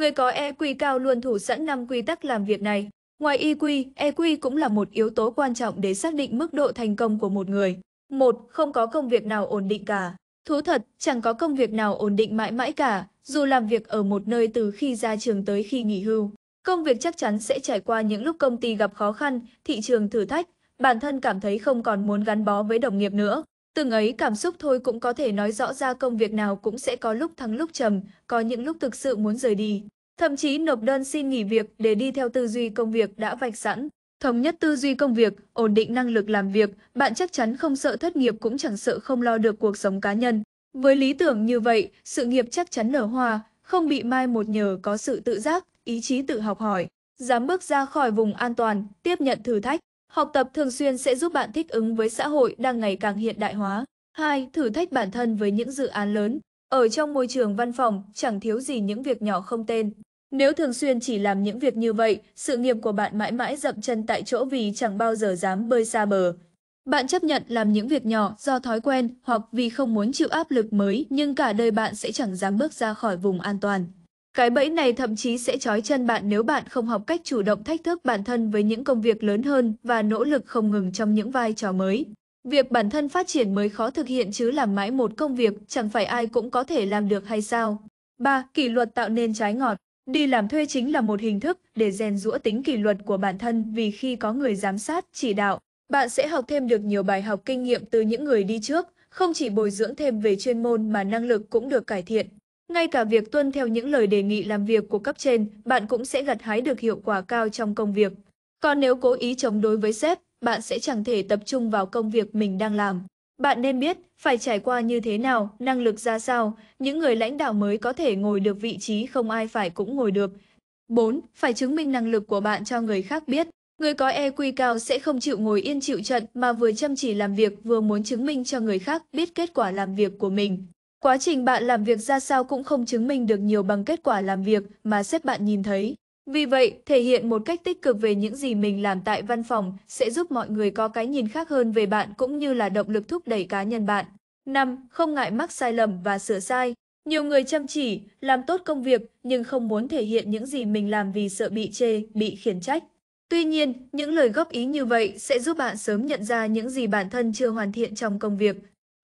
Người có EQ cao luôn thủ sẵn năm quy tắc làm việc này. Ngoài EQ, EQ cũng là một yếu tố quan trọng để xác định mức độ thành công của một người. Một, Không có công việc nào ổn định cả. Thú thật, chẳng có công việc nào ổn định mãi mãi cả, dù làm việc ở một nơi từ khi ra trường tới khi nghỉ hưu. Công việc chắc chắn sẽ trải qua những lúc công ty gặp khó khăn, thị trường thử thách, bản thân cảm thấy không còn muốn gắn bó với đồng nghiệp nữa. Từng ấy cảm xúc thôi cũng có thể nói rõ ra công việc nào cũng sẽ có lúc thắng lúc trầm, có những lúc thực sự muốn rời đi. Thậm chí nộp đơn xin nghỉ việc để đi theo tư duy công việc đã vạch sẵn. Thống nhất tư duy công việc, ổn định năng lực làm việc, bạn chắc chắn không sợ thất nghiệp cũng chẳng sợ không lo được cuộc sống cá nhân. Với lý tưởng như vậy, sự nghiệp chắc chắn nở hoa, không bị mai một nhờ có sự tự giác, ý chí tự học hỏi, dám bước ra khỏi vùng an toàn, tiếp nhận thử thách. Học tập thường xuyên sẽ giúp bạn thích ứng với xã hội đang ngày càng hiện đại hóa. 2. Thử thách bản thân với những dự án lớn. Ở trong môi trường văn phòng, chẳng thiếu gì những việc nhỏ không tên. Nếu thường xuyên chỉ làm những việc như vậy, sự nghiệp của bạn mãi mãi dậm chân tại chỗ vì chẳng bao giờ dám bơi xa bờ. Bạn chấp nhận làm những việc nhỏ do thói quen hoặc vì không muốn chịu áp lực mới, nhưng cả đời bạn sẽ chẳng dám bước ra khỏi vùng an toàn. Cái bẫy này thậm chí sẽ trói chân bạn nếu bạn không học cách chủ động thách thức bản thân với những công việc lớn hơn và nỗ lực không ngừng trong những vai trò mới. Việc bản thân phát triển mới khó thực hiện chứ làm mãi một công việc chẳng phải ai cũng có thể làm được hay sao? 3. Kỷ luật tạo nên trái ngọt. Đi làm thuê chính là một hình thức để rèn rũa tính kỷ luật của bản thân vì khi có người giám sát, chỉ đạo, bạn sẽ học thêm được nhiều bài học kinh nghiệm từ những người đi trước, không chỉ bồi dưỡng thêm về chuyên môn mà năng lực cũng được cải thiện. Ngay cả việc tuân theo những lời đề nghị làm việc của cấp trên, bạn cũng sẽ gặt hái được hiệu quả cao trong công việc. Còn nếu cố ý chống đối với sếp, bạn sẽ chẳng thể tập trung vào công việc mình đang làm. Bạn nên biết phải trải qua như thế nào, năng lực ra sao, những người lãnh đạo mới có thể ngồi được vị trí không ai phải cũng ngồi được. 4. Phải chứng minh năng lực của bạn cho người khác biết. Người có EQ cao sẽ không chịu ngồi yên chịu trận mà vừa chăm chỉ làm việc vừa muốn chứng minh cho người khác biết kết quả làm việc của mình. Quá trình bạn làm việc ra sao cũng không chứng minh được nhiều bằng kết quả làm việc mà sếp bạn nhìn thấy. Vì vậy, thể hiện một cách tích cực về những gì mình làm tại văn phòng sẽ giúp mọi người có cái nhìn khác hơn về bạn cũng như là động lực thúc đẩy cá nhân bạn. 5. Không ngại mắc sai lầm và sửa sai. Nhiều người chăm chỉ, làm tốt công việc nhưng không muốn thể hiện những gì mình làm vì sợ bị chê, bị khiển trách. Tuy nhiên, những lời góp ý như vậy sẽ giúp bạn sớm nhận ra những gì bản thân chưa hoàn thiện trong công việc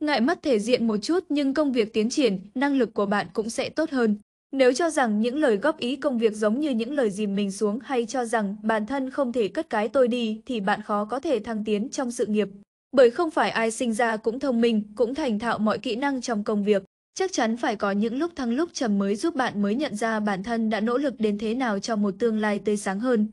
Ngại mất thể diện một chút nhưng công việc tiến triển, năng lực của bạn cũng sẽ tốt hơn. Nếu cho rằng những lời góp ý công việc giống như những lời dìm mình xuống hay cho rằng bản thân không thể cất cái tôi đi thì bạn khó có thể thăng tiến trong sự nghiệp. Bởi không phải ai sinh ra cũng thông minh, cũng thành thạo mọi kỹ năng trong công việc. Chắc chắn phải có những lúc thăng lúc trầm mới giúp bạn mới nhận ra bản thân đã nỗ lực đến thế nào cho một tương lai tươi sáng hơn.